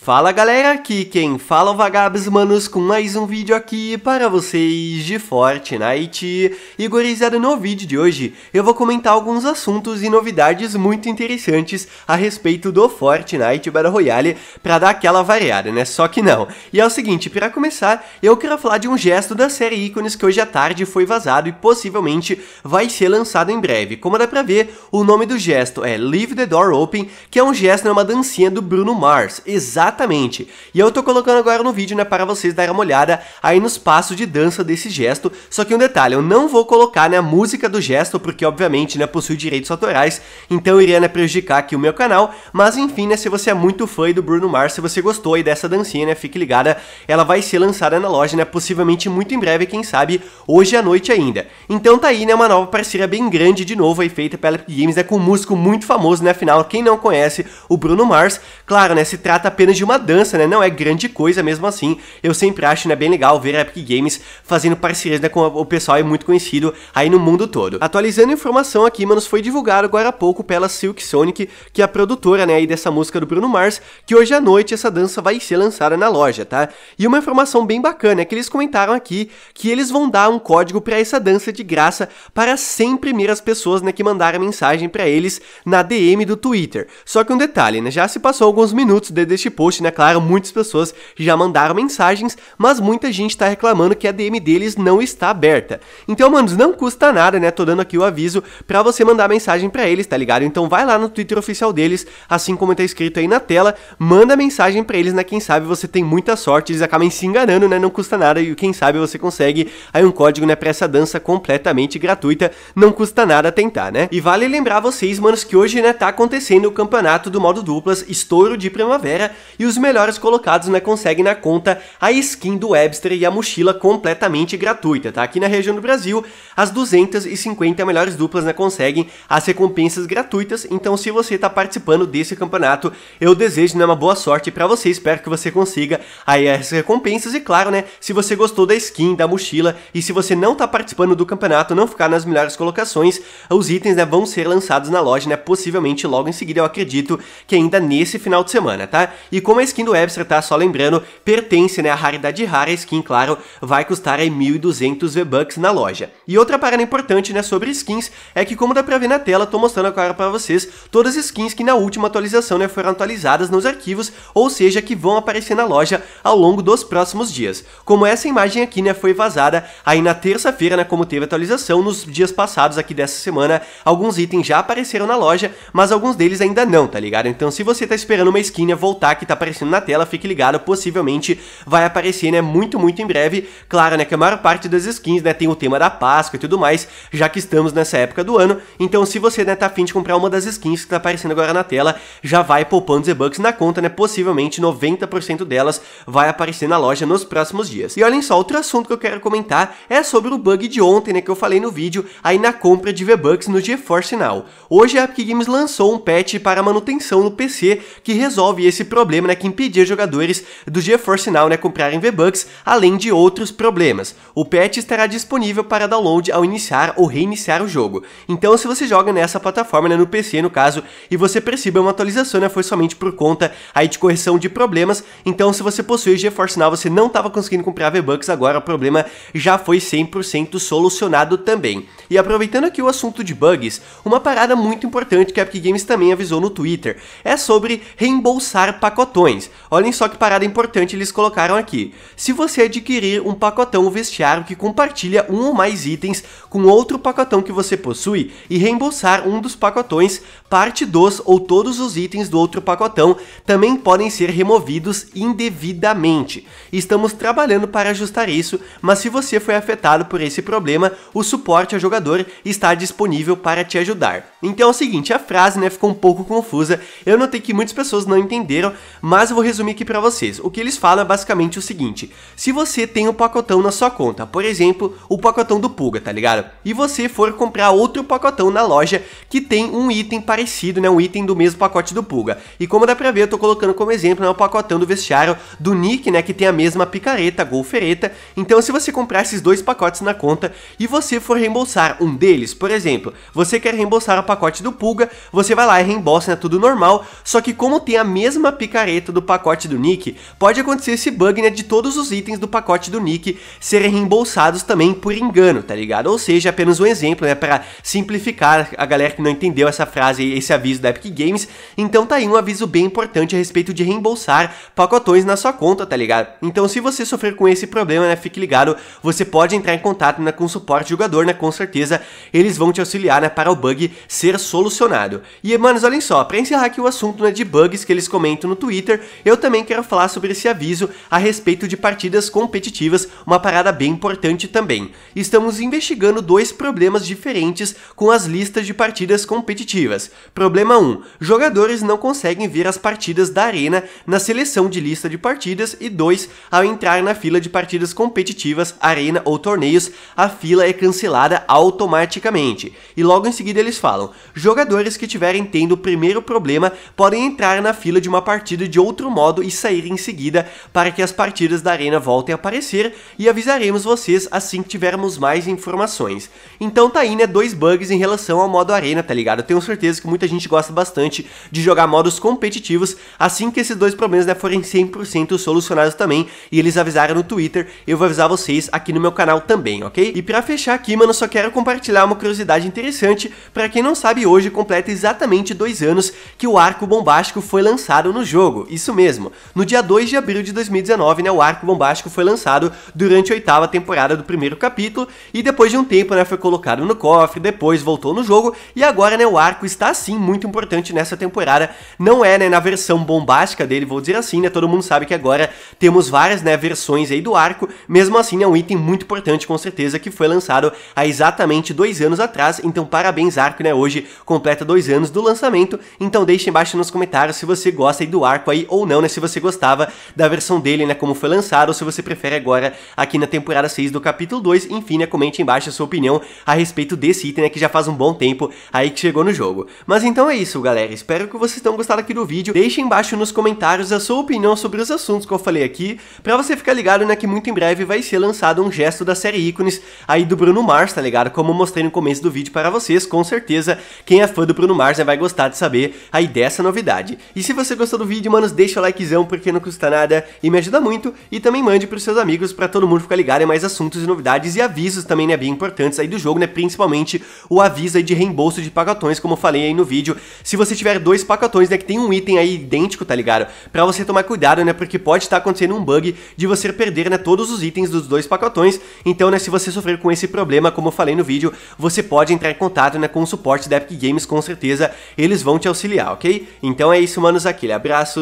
Fala galera, aqui quem fala é o Vagabos Manos com mais um vídeo aqui para vocês de Fortnite. E gurizada, no vídeo de hoje eu vou comentar alguns assuntos e novidades muito interessantes a respeito do Fortnite Battle Royale para dar aquela variada, né? Só que não. E é o seguinte, para começar, eu quero falar de um gesto da série ícones que hoje à tarde foi vazado e possivelmente vai ser lançado em breve. Como dá pra ver, o nome do gesto é Leave the Door Open, que é um gesto, é uma dancinha do Bruno Mars, exatamente exatamente. E eu tô colocando agora no vídeo, né, para vocês darem uma olhada aí nos passos de dança desse gesto. Só que um detalhe, eu não vou colocar, né, a música do gesto, porque obviamente, né, possui direitos autorais, então iria, né, prejudicar aqui o meu canal. Mas enfim, né, se você é muito fã do Bruno Mars, se você gostou aí dessa dancinha, né, fique ligada, ela vai ser lançada na loja, né, possivelmente muito em breve, quem sabe, hoje à noite ainda. Então tá aí, né, uma nova parceria bem grande de novo aí, feita pela Epic Games, né, com um músico muito famoso, né, afinal, quem não conhece o Bruno Mars, claro, né, se trata apenas apenas de uma dança, né? Não é grande coisa mesmo assim. Eu sempre acho né, bem legal ver a Epic Games fazendo parcerias né, com o pessoal é muito conhecido aí no mundo todo. Atualizando informação aqui, mano, foi divulgado agora há pouco pela Silk Sonic, que é a produtora né, aí dessa música do Bruno Mars, que hoje à noite essa dança vai ser lançada na loja, tá? E uma informação bem bacana é que eles comentaram aqui que eles vão dar um código para essa dança de graça para 100 primeiras pessoas né, que mandaram mensagem para eles na DM do Twitter. Só que um detalhe, né, já se passou alguns minutos desde este post, né, claro, muitas pessoas já mandaram mensagens, mas muita gente tá reclamando que a DM deles não está aberta. Então, manos, não custa nada, né, tô dando aqui o aviso para você mandar mensagem para eles, tá ligado? Então vai lá no Twitter oficial deles, assim como tá escrito aí na tela, manda mensagem para eles, né, quem sabe você tem muita sorte, eles acabam se enganando, né, não custa nada e quem sabe você consegue aí um código, né, pra essa dança completamente gratuita, não custa nada tentar, né? E vale lembrar vocês, manos, que hoje, né, tá acontecendo o campeonato do modo duplas Estouro de Primavera, e os melhores colocados né, conseguem na conta a skin do Webster e a mochila completamente gratuita, tá? Aqui na região do Brasil, as 250 melhores duplas né, conseguem as recompensas gratuitas, então se você está participando desse campeonato, eu desejo né, uma boa sorte para você, espero que você consiga aí as recompensas e claro, né, se você gostou da skin, da mochila e se você não está participando do campeonato, não ficar nas melhores colocações, os itens né, vão ser lançados na loja, né, possivelmente logo em seguida, eu acredito que ainda nesse final de semana, tá? E como a skin do Webster, tá? Só lembrando, pertence, né? A raridade rara, a skin, claro, vai custar aí 1.200 V-Bucks na loja. E outra parada importante, né, sobre skins, é que como dá pra ver na tela, tô mostrando agora pra vocês todas as skins que na última atualização, né, foram atualizadas nos arquivos, ou seja, que vão aparecer na loja ao longo dos próximos dias. Como essa imagem aqui, né, foi vazada aí na terça-feira, né, como teve atualização, nos dias passados aqui dessa semana, alguns itens já apareceram na loja, mas alguns deles ainda não, tá ligado? Então se você tá esperando uma skin né, voltar que tá tá aparecendo na tela, fique ligado, possivelmente vai aparecer, né, muito, muito em breve. Claro, né, que a maior parte das skins, né, tem o tema da Páscoa e tudo mais, já que estamos nessa época do ano. Então, se você, né, tá afim de comprar uma das skins que tá aparecendo agora na tela, já vai poupando Z-Bucks na conta, né, possivelmente 90% delas vai aparecer na loja nos próximos dias. E olhem só, outro assunto que eu quero comentar é sobre o bug de ontem, né, que eu falei no vídeo, aí na compra de V-Bucks no GeForce Now. Hoje a Epic Games lançou um patch para manutenção no PC que resolve esse problema problema né, que impedia jogadores do GeForce Now né, comprarem V-Bucks, além de outros problemas. O patch estará disponível para download ao iniciar ou reiniciar o jogo. Então, se você joga nessa plataforma, né, no PC no caso, e você percebe uma atualização, né, foi somente por conta aí de correção de problemas. Então, se você possui GeForce Now, você não estava conseguindo comprar V-Bucks, agora o problema já foi 100% solucionado também. E aproveitando aqui o assunto de bugs, uma parada muito importante que a Epic Games também avisou no Twitter é sobre reembolsar pacotes pacotões. Olhem só que parada importante eles colocaram aqui. Se você adquirir um pacotão vestiário que compartilha um ou mais itens com outro pacotão que você possui e reembolsar um dos pacotões, parte dos ou todos os itens do outro pacotão também podem ser removidos indevidamente. Estamos trabalhando para ajustar isso, mas se você foi afetado por esse problema, o suporte ao jogador está disponível para te ajudar. Então é o seguinte, a frase né, ficou um pouco confusa, eu notei que muitas pessoas não entenderam, mas eu vou resumir aqui para vocês. O que eles falam é basicamente o seguinte: se você tem um pacotão na sua conta, por exemplo, o pacotão do Puga, tá ligado? E você for comprar outro pacotão na loja que tem um item parecido, né, um item do mesmo pacote do Puga. E como dá pra ver, eu tô colocando como exemplo, né, o pacotão do vestiário do Nick, né, que tem a mesma picareta, golfereta. Então, se você comprar esses dois pacotes na conta e você for reembolsar um deles, por exemplo, você quer reembolsar o pacote do Puga, você vai lá e reembolsa, né, tudo normal, só que como tem a mesma picareta careta do pacote do Nick, pode acontecer esse bug, né, de todos os itens do pacote do Nick serem reembolsados também por engano, tá ligado? Ou seja, apenas um exemplo, né, para simplificar a galera que não entendeu essa frase e esse aviso da Epic Games. Então tá aí um aviso bem importante a respeito de reembolsar pacotões na sua conta, tá ligado? Então se você sofrer com esse problema, né, fique ligado, você pode entrar em contato né, com o suporte jogador, né, com certeza eles vão te auxiliar, né, para o bug ser solucionado. E, manos, olhem só, pra encerrar aqui o assunto, né, de bugs que eles comentam no Twitter, Twitter, eu também quero falar sobre esse aviso a respeito de partidas competitivas, uma parada bem importante também. Estamos investigando dois problemas diferentes com as listas de partidas competitivas. Problema 1: um, jogadores não conseguem ver as partidas da Arena na seleção de lista de partidas, e 2: ao entrar na fila de partidas competitivas, Arena ou torneios, a fila é cancelada automaticamente. E logo em seguida eles falam: jogadores que tiverem tendo o primeiro problema podem entrar na fila de uma partida de outro modo e sair em seguida para que as partidas da arena voltem a aparecer e avisaremos vocês assim que tivermos mais informações. Então tá aí, né, dois bugs em relação ao modo arena, tá ligado? Eu tenho certeza que muita gente gosta bastante de jogar modos competitivos, assim que esses dois problemas né, forem 100% solucionados também, e eles avisaram no Twitter, eu vou avisar vocês aqui no meu canal também, ok? E pra fechar aqui, mano, só quero compartilhar uma curiosidade interessante, pra quem não sabe, hoje completa exatamente dois anos que o arco bombástico foi lançado no jogo isso mesmo. No dia 2 de abril de 2019, né, o arco bombástico foi lançado durante a oitava temporada do primeiro capítulo e depois de um tempo, né, foi colocado no cofre, depois voltou no jogo e agora, né, o arco está sim muito importante nessa temporada. Não é, né, na versão bombástica dele, vou dizer assim, né, todo mundo sabe que agora temos várias, né, versões aí do arco. Mesmo assim, é um item muito importante com certeza que foi lançado há exatamente dois anos atrás. Então, parabéns arco, né, hoje completa dois anos do lançamento. Então, deixe embaixo nos comentários se você gosta aí do arco aí ou não, né? Se você gostava da versão dele, né? Como foi lançado, ou se você prefere agora aqui na temporada 6 do capítulo 2. Enfim, né? Comente embaixo a sua opinião a respeito desse item, né? Que já faz um bom tempo aí que chegou no jogo. Mas então é isso, galera. Espero que vocês tenham gostado aqui do vídeo. Deixe embaixo nos comentários a sua opinião sobre os assuntos que eu falei aqui, pra você ficar ligado, né? Que muito em breve vai ser lançado um gesto da série ícones aí do Bruno Mars, tá ligado? Como mostrei no começo do vídeo para vocês, com certeza quem é fã do Bruno Mars né, vai gostar de saber aí dessa novidade. E se você gostou do vídeo, manos, deixa o likezão porque não custa nada e me ajuda muito. E também mande pros seus amigos para todo mundo ficar ligado em mais assuntos e novidades e avisos também, né, bem importantes aí do jogo, né, principalmente o aviso aí de reembolso de pacotões, como eu falei aí no vídeo. Se você tiver dois pacotões, né, que tem um item aí idêntico, tá ligado? Pra você tomar cuidado, né, porque pode estar tá acontecendo um bug de você perder, né, todos os itens dos dois pacotões. Então, né, se você sofrer com esse problema, como eu falei no vídeo, você pode entrar em contato, né, com o suporte da Epic Games, com certeza eles vão te auxiliar, ok? Então é isso, manos, aquele abraço